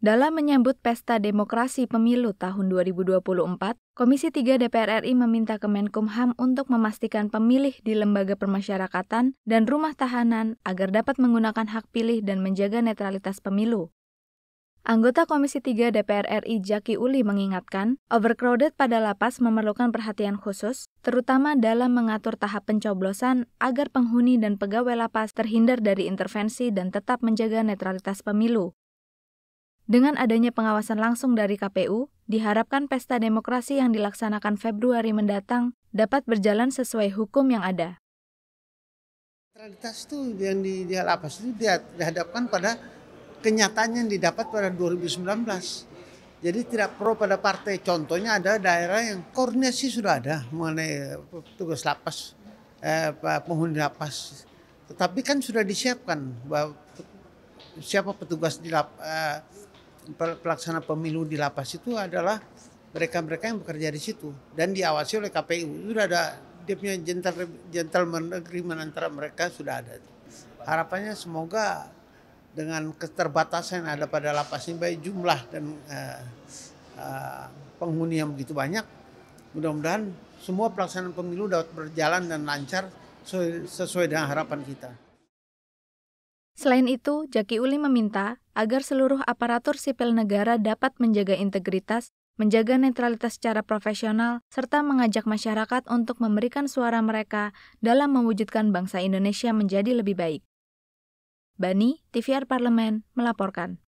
Dalam menyambut Pesta Demokrasi Pemilu tahun 2024, Komisi 3 DPR RI meminta Kemenkumham untuk memastikan pemilih di lembaga permasyarakatan dan rumah tahanan agar dapat menggunakan hak pilih dan menjaga netralitas pemilu. Anggota Komisi 3 DPR RI Jaki Uli mengingatkan, overcrowded pada lapas memerlukan perhatian khusus, terutama dalam mengatur tahap pencoblosan agar penghuni dan pegawai lapas terhindar dari intervensi dan tetap menjaga netralitas pemilu. Dengan adanya pengawasan langsung dari KPU, diharapkan pesta demokrasi yang dilaksanakan Februari mendatang dapat berjalan sesuai hukum yang ada. Realitas itu yang di, di lapas itu dihadapkan pada kenyataan yang didapat pada 2019. Jadi tidak pro pada partai. Contohnya ada daerah yang koordinasi sudah ada mengenai tugas lapas, eh, penghuni lapas. Tetapi kan sudah disiapkan bahwa siapa petugas di lapas, eh, pelaksana pemilu di lapas itu adalah mereka-mereka yang bekerja di situ dan diawasi oleh KPU. Sudah ada dia punya gentle, gentleman agreement antara mereka sudah ada. Harapannya semoga dengan keterbatasan yang ada pada lapas ini baik jumlah dan uh, uh, penghuni yang begitu banyak, mudah-mudahan semua pelaksanaan pemilu dapat berjalan dan lancar sesuai dengan harapan kita. Selain itu, Jaki Uli meminta agar seluruh aparatur sipil negara dapat menjaga integritas, menjaga netralitas secara profesional, serta mengajak masyarakat untuk memberikan suara mereka dalam mewujudkan bangsa Indonesia menjadi lebih baik. Bani, TVR Parlemen, melaporkan.